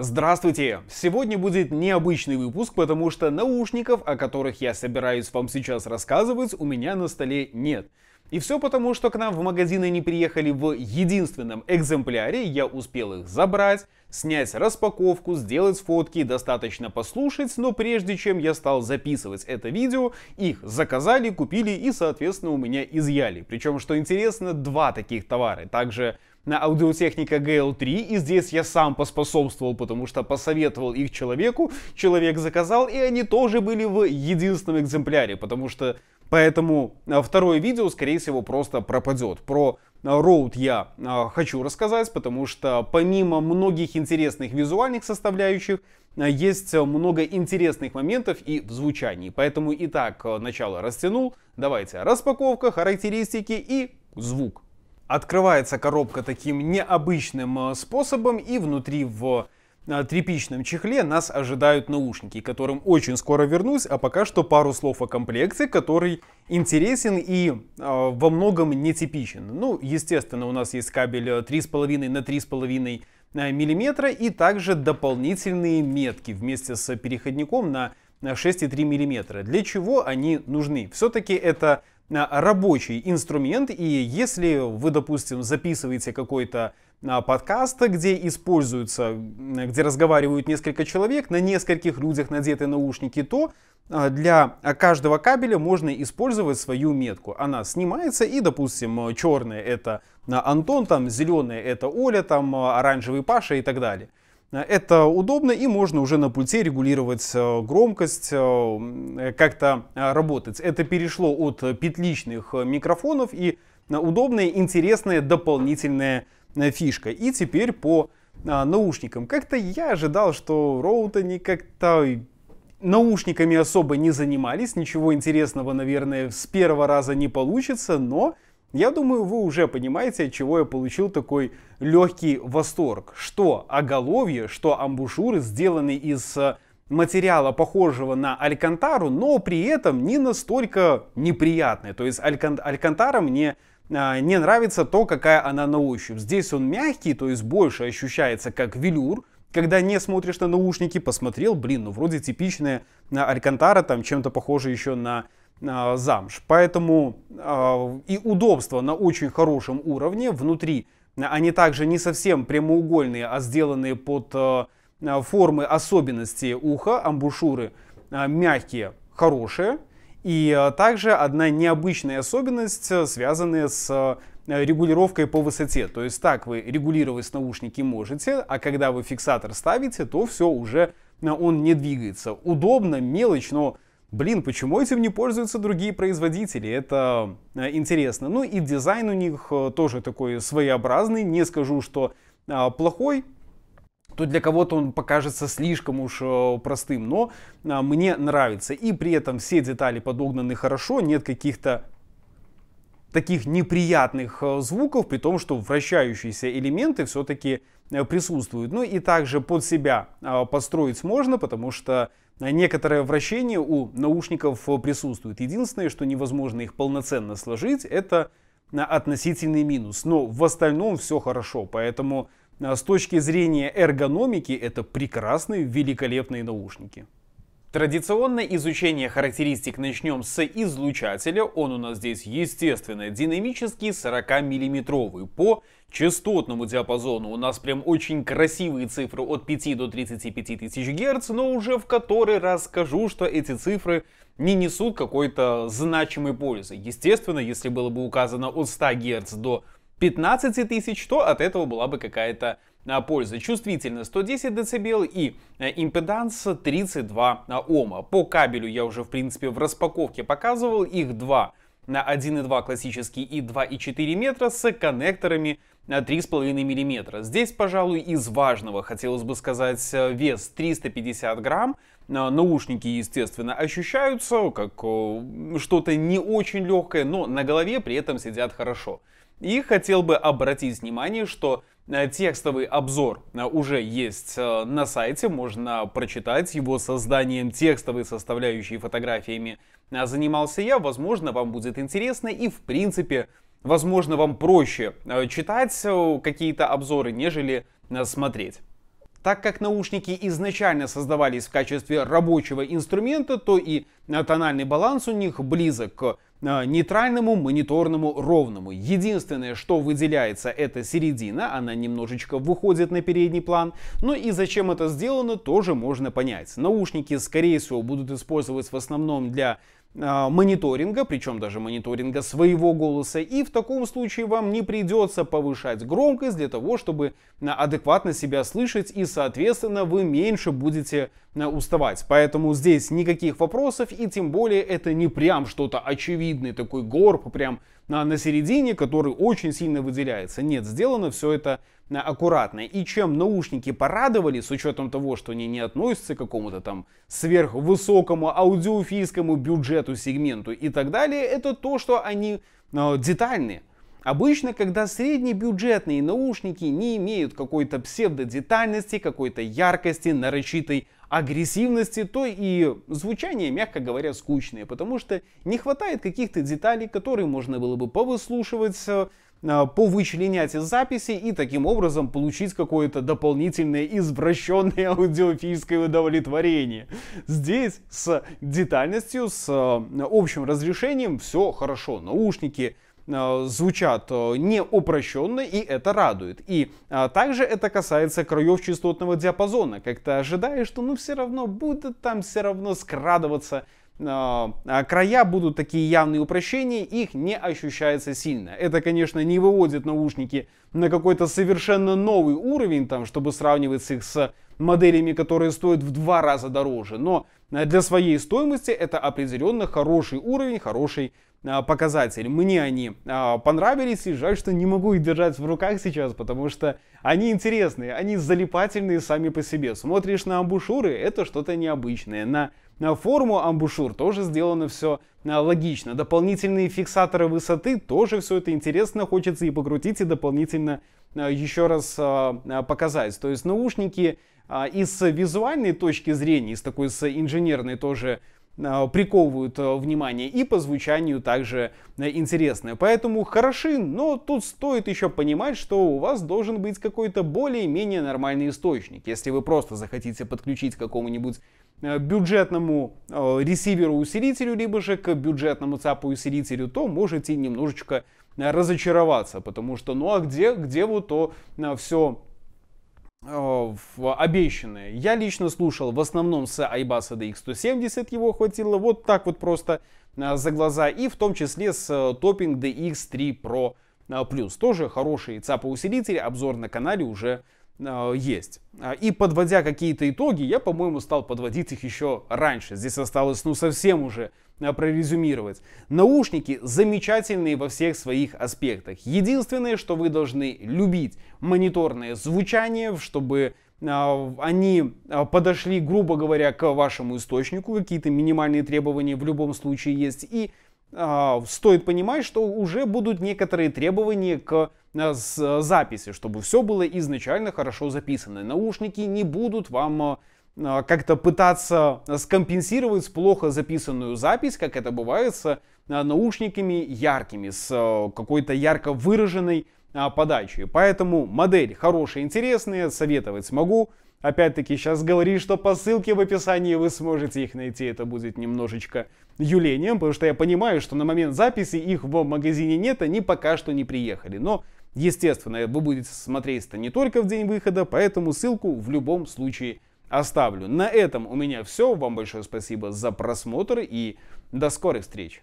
Здравствуйте! Сегодня будет необычный выпуск, потому что наушников, о которых я собираюсь вам сейчас рассказывать, у меня на столе нет. И все потому, что к нам в магазины не приехали в единственном экземпляре, я успел их забрать, снять распаковку, сделать фотки, достаточно послушать, но прежде чем я стал записывать это видео, их заказали, купили и, соответственно, у меня изъяли. Причем, что интересно, два таких товара. Также на аудиотехника GL3, и здесь я сам поспособствовал, потому что посоветовал их человеку, человек заказал, и они тоже были в единственном экземпляре, потому что Поэтому а, второе видео, скорее всего, просто пропадет. Про Road а, я а, хочу рассказать, потому что помимо многих интересных визуальных составляющих, есть много интересных моментов и в звучании. Поэтому и так начало растянул. Давайте распаковка, характеристики и звук. Открывается коробка таким необычным э, способом, и внутри в э, тряпичном чехле нас ожидают наушники, к которым очень скоро вернусь, а пока что пару слов о комплекте, который интересен и э, во многом нетипичен. Ну, естественно, у нас есть кабель 3,5 э, на 3,5 миллиметра и также дополнительные метки вместе с переходником на 6,3 мм. Для чего они нужны? Все-таки это Э, рабочий инструмент, и если вы, допустим, записываете какой-то э, подкаст, где используются, э, где разговаривают несколько человек, на нескольких людях надеты наушники, то для каждого кабеля можно использовать свою метку. Она снимается и, допустим, черная это Антон, там зеленая это Оля, там оранжевый Паша и так далее. Это удобно и можно уже на пульте регулировать э, громкость, э, как-то э, работать. Это перешло от петличных микрофонов и удобная, интересная дополнительная фишка. И теперь по наушникам. Как-то я ожидал, что Роут они как-то наушниками особо не занимались, ничего интересного, наверное, с первого раза не получится, но я думаю, вы уже понимаете, от чего я получил такой легкий восторг. Что оголовье, что амбушюры сделаны из э, материала, похожего на алькантару, но при этом не настолько неприятные. То есть алькан... алькантара мне а, не нравится то, какая она на ощупь. Здесь он мягкий, то есть больше ощущается как велюр. Когда не смотришь на наушники, посмотрел, блин, ну вроде типичная э, алькантара, там чем-то похоже еще на а, замш. Поэтому а, и удобство на очень хорошем уровне внутри. А они также не совсем прямоугольные, а сделанные под формы особенности уха, амбушюры мягкие, хорошие. И также одна необычная особенность, связанная с регулировкой по высоте. То есть так вы регулировать наушники можете, а когда вы фиксатор ставите, то все уже он не двигается. Удобно, мелочь, но Блин, почему этим не пользуются другие производители? Это э, интересно. Ну и дизайн у них э, тоже такой своеобразный. Не скажу, что а, плохой, то для кого-то он покажется слишком уж э, простым, но а, мне нравится. И при этом все детали подогнаны хорошо, нет каких-то таких неприятных звуков, при том, что вращающиеся элементы все-таки присутствуют. Ну и также под себя а, построить можно, потому что Некоторое вращение у наушников присутствует. Единственное, что невозможно их полноценно сложить, это относительный минус. Но в остальном все хорошо, поэтому а, с точки зрения эргономики это прекрасные, великолепные наушники. Традиционно изучение характеристик начнем с излучателя. Он у нас здесь, естественно, динамический, 40-миллиметровый. По частотному диапазону у нас прям очень красивые цифры от 5 до 35 тысяч герц, но уже в который раз скажу, что эти цифры не несут какой-то значимой пользы. Естественно, если было бы указано от 100 герц до 15 тысяч, то от этого была бы какая-то пользы. Чувствительность 110 дБ и э, импеданс 32 э, Ома. По кабелю я уже в принципе в распаковке показывал, их два на 1,2 классический и 2,4 метра с коннекторами 3,5 мм. Здесь, пожалуй, из важного, хотелось бы сказать, э, вес 350 грамм. Наушники, естественно, ощущаются как что-то не очень легкое, но на голове при этом сидят хорошо. И хотел бы обратить внимание, что Э, текстовый обзор э, уже есть э, на сайте, можно прочитать его созданием текстовой составляющей фотографиями. Занимался я, возможно, вам будет интересно и, в принципе, возможно, вам проще читать какие-то обзоры, нежели смотреть. Так как наушники изначально создавались в качестве рабочего инструмента, то и тональный баланс у них близок к Э, нейтральному, мониторному, ровному. Единственное, что выделяется, это середина, она немножечко выходит на передний план. Но ну и зачем это сделано, тоже можно понять. Наушники, скорее всего, будут использовать в основном для а, мониторинга, причем даже мониторинга своего голоса, и в таком случае вам не придется повышать громкость для того, чтобы а, адекватно себя слышать, и, соответственно, вы меньше будете а, уставать. Поэтому здесь никаких вопросов, и тем более это не прям что-то очевидный такой горб, прям на на середине, который очень сильно выделяется. Нет, сделано все это э, аккуратно. И чем наушники порадовали, с учетом того, что они не относятся к какому-то там сверхвысокому аудиофильскому бюджету, сегменту и так далее, это то, что они э, детальные. Обычно, когда среднебюджетные наушники не имеют какой-то псевдодетальности, какой-то яркости, нарочитой агрессивности, то и звучание, мягко говоря, скучное, потому что не хватает каких-то деталей, которые можно было бы повыслушивать, э, э, повычленять из записи и таким образом получить какое-то дополнительное извращенное аудиофильское удовлетворение. Здесь с детальностью, с э, общим разрешением все хорошо. Наушники Э, звучат э, не упрощенно, и это радует. И э, также это касается краев частотного диапазона. Как ты ожидаешь, что ну все равно будут там все равно скрадываться а края будут такие явные упрощения, их не ощущается сильно. Это, конечно, не выводит наушники на какой-то совершенно новый уровень, там, чтобы сравнивать их с моделями, которые стоят в два раза дороже. Но Э, для своей стоимости это определенно хороший уровень, хороший э, показатель. Мне они э, понравились, и жаль, что не могу их держать в руках сейчас, потому что они интересные, они залипательные сами по себе. Смотришь на амбушюры, это что-то необычное. На на форму амбушюр тоже сделано все логично. Дополнительные фиксаторы высоты тоже все это интересно, хочется и покрутить, и дополнительно еще раз показать. То есть наушники а, и с визуальной точки зрения, и с такой с инженерной тоже а, приковывают а, внимание и по звучанию также э, интересное. Поэтому хороши, но тут стоит еще понимать, что у вас должен быть какой-то более-менее нормальный источник. Если вы просто захотите подключить к какому-нибудь э, бюджетному э, ресиверу-усилителю, либо же к бюджетному ЦАПу-усилителю, то можете немножечко разочароваться, потому что ну а где, где вот то все Э, в обещанное. Я лично слушал в основном с Айбаса DX170, его хватило вот так вот просто э, за глаза, и в том числе с Topping DX3 Pro+. Plus. Тоже хороший ЦАПа-усилитель, обзор на канале уже а, есть. А, и подводя какие-то итоги, я, по-моему, стал подводить их еще раньше. Здесь осталось, ну, совсем уже а, прорезюмировать. Наушники замечательные во всех своих аспектах. Единственное, что вы должны любить, мониторное звучание, чтобы они подошли, грубо говоря, к вашему источнику. Какие-то минимальные требования в любом случае есть. И стоит понимать, что уже будут некоторые требования к Э, с э, записи, чтобы все было изначально хорошо записано. Наушники не будут вам э, как-то пытаться скомпенсировать плохо записанную запись, как это бывает с наушниками яркими, с какой-то ярко выраженной подачей. Поэтому модель хорошая, интересная, советовать смогу. Опять-таки, сейчас говори, что по ссылке в описании вы сможете их найти. Это будет немножечко юлением, потому что я понимаю, что на момент записи их в магазине нет, они пока что не приехали. Но Естественно, вы будете смотреть это не только в день выхода, поэтому ссылку в любом случае оставлю. На этом у меня все. Вам большое спасибо за просмотр и до скорых встреч!